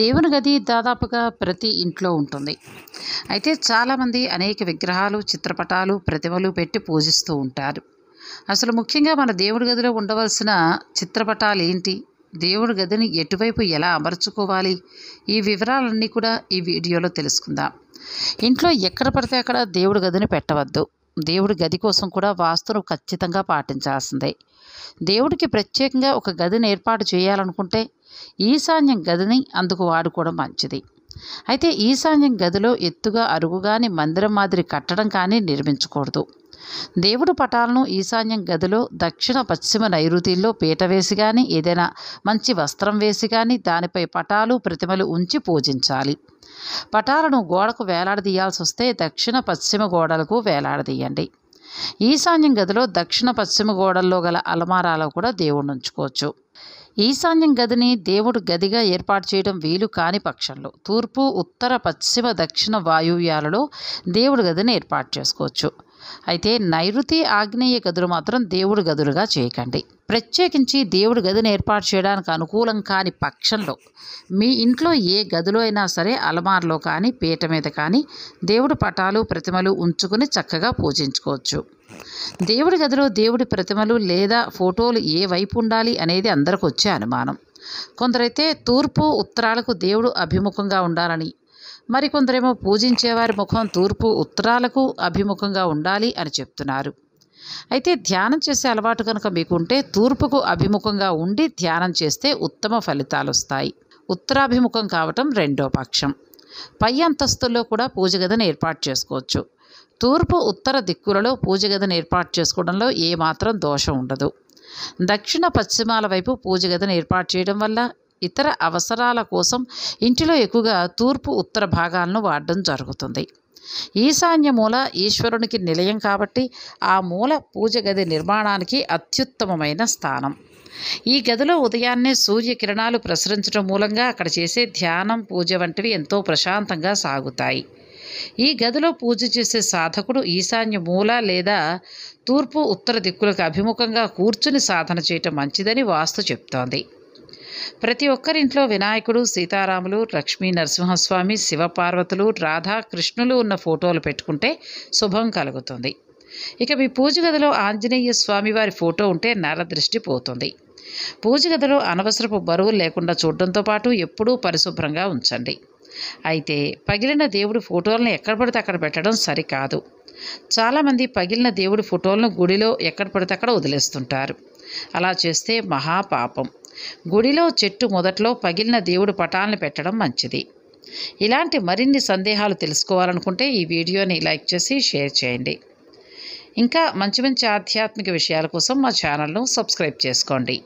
దేవుని గది దాదాపుగా ప్రతి ఇంట్లో ఉంటుంది అయితే చాలామంది అనేక విగ్రహాలు చిత్రపటాలు ప్రతిమలు పెట్టి పూజిస్తూ ఉంటారు అసలు ముఖ్యంగా మన దేవుడి గదిలో ఉండవలసిన చిత్రపటాలు ఏంటి దేవుడి గదిని ఎటువైపు ఎలా అమర్చుకోవాలి ఈ వివరాలన్నీ కూడా ఈ వీడియోలో తెలుసుకుందాం ఇంట్లో ఎక్కడ పడితే అక్కడ దేవుడి గదిని పెట్టవద్దు దేవుడి గది కోసం కూడా వాస్తును ఖచ్చితంగా పాటించాల్సిందే దేవుడికి ప్రత్యేకంగా ఒక గదిని ఏర్పాటు చేయాలనుకుంటే ఈశాన్యం గదిని అందుకు వాడుకోవడం మంచిది అయితే ఈశాన్యం గదిలో ఎత్తుగా అరుగుగాని మందిరం మాదిరి కట్టడం కానీ నిర్మించకూడదు దేవుడు పటాలను ఈశాన్యం గదిలో దక్షిణ పశ్చిమ నైరుతిలో పీట వేసి కానీ ఏదైనా మంచి వస్త్రం వేసి కానీ దానిపై పటాలు ప్రతిమలు ఉంచి పూజించాలి పటాలను గోడకు వేలాడదీయాల్సి వస్తే దక్షిణ పశ్చిమ గోడలకు వేలాడదీయండి ఈశాన్యం గదిలో దక్షిణ పశ్చిమ గోడల్లో గల అలమారాలో కూడా దేవుణ్ణి ఉంచుకోవచ్చు ఈశాన్యం గదిని దేవుడు గదిగా ఏర్పాటు చేయడం వీలు కాని పక్షంలో తూర్పు ఉత్తర పశ్చిమ దక్షిణ వాయువ్యాలలో దేవుడి గదిని ఏర్పాటు చేసుకోవచ్చు అయితే నైరుతి ఆగ్నేయ గదులు మాత్రం దేవుడు గదులుగా చేయకండి ప్రత్యేకించి దేవుడు గదిని ఏర్పాటు చేయడానికి అనుకూలం కాని పక్షంలో మీ ఇంట్లో ఏ గదిలో అయినా సరే అలమార్లో కానీ పీట మీద కానీ దేవుడి పటాలు ప్రతిమలు ఉంచుకుని చక్కగా పూజించుకోవచ్చు దేవుడి గదిలో దేవుడి ప్రతిమలు లేదా ఫోటోలు ఏ వైపు ఉండాలి అనేది అందరికి వచ్చే అనుమానం కొందరైతే తూర్పు ఉత్తరాలకు దేవుడు అభిముఖంగా ఉండాలని మరికొందరేమో పూజించేవారి ముఖం తూర్పు ఉత్తరాలకు అభిముఖంగా ఉండాలి అని చెప్తున్నారు అయితే ధ్యానం చేసే అలవాటు కనుక మీకుంటే తూర్పుకు అభిముఖంగా ఉండి ధ్యానం చేస్తే ఉత్తమ ఫలితాలు వస్తాయి ఉత్తరాభిముఖం కావటం రెండో పక్షం పై అంతస్తుల్లో కూడా పూజ గదిని ఏర్పాటు చేసుకోవచ్చు తూర్పు ఉత్తర దిక్కులలో పూజ గదిని ఏర్పాటు చేసుకోవడంలో ఏమాత్రం దోషం ఉండదు దక్షిణ పశ్చిమాల వైపు పూజ గదిని ఏర్పాటు చేయడం వల్ల ఇతర అవసరాల కోసం ఇంటిలో ఎక్కువగా తూర్పు ఉత్తర భాగాలను వాడడం జరుగుతుంది ఈశాన్య మూల ఈశ్వరునికి నిలయం కాబట్టి ఆ మూల పూజ గది నిర్మాణానికి అత్యుత్తమమైన స్థానం ఈ గదిలో ఉదయాన్నే సూర్యకిరణాలు ప్రసరించడం మూలంగా అక్కడ చేసే ధ్యానం పూజ వంటివి ఎంతో ప్రశాంతంగా సాగుతాయి ఈ గదిలో పూజ చేసే సాధకుడు ఈశాన్య మూల లేదా తూర్పు ఉత్తర దిక్కులకు అభిముఖంగా కూర్చుని సాధన చేయటం మంచిదని వాస్తు చెప్తోంది ప్రతి ఒక్కరింట్లో వినాయకుడు సీతారాములు లక్ష్మీ నరసింహస్వామి శివపార్వతులు రాధాకృష్ణులు ఉన్న ఫోటోలు పెట్టుకుంటే శుభం కలుగుతుంది ఇక మీ పూజ గదిలో ఆంజనేయ స్వామివారి ఫోటో ఉంటే నరదృష్టి పోతుంది పూజ గదిలో అనవసరపు బరువు లేకుండా చూడడంతో పాటు ఎప్పుడూ పరిశుభ్రంగా ఉంచండి అయితే పగిలిన దేవుడి ఫోటోలను ఎక్కడ పడితే అక్కడ పెట్టడం సరికాదు చాలామంది పగిలిన దేవుడి ఫోటోలను గుడిలో ఎక్కడ పడితే అక్కడ వదిలేస్తుంటారు అలా చేస్తే మహాపాపం గుడిలో చెట్టు మొదట్లో పగిలిన దేవుడు పటాలను పెట్టడం మంచిది ఇలాంటి మరిన్ని సందేహాలు తెలుసుకోవాలనుకుంటే ఈ వీడియోని లైక్ చేసి షేర్ చేయండి ఇంకా మంచి మంచి ఆధ్యాత్మిక విషయాల కోసం మా ఛానల్ను సబ్స్క్రైబ్ చేసుకోండి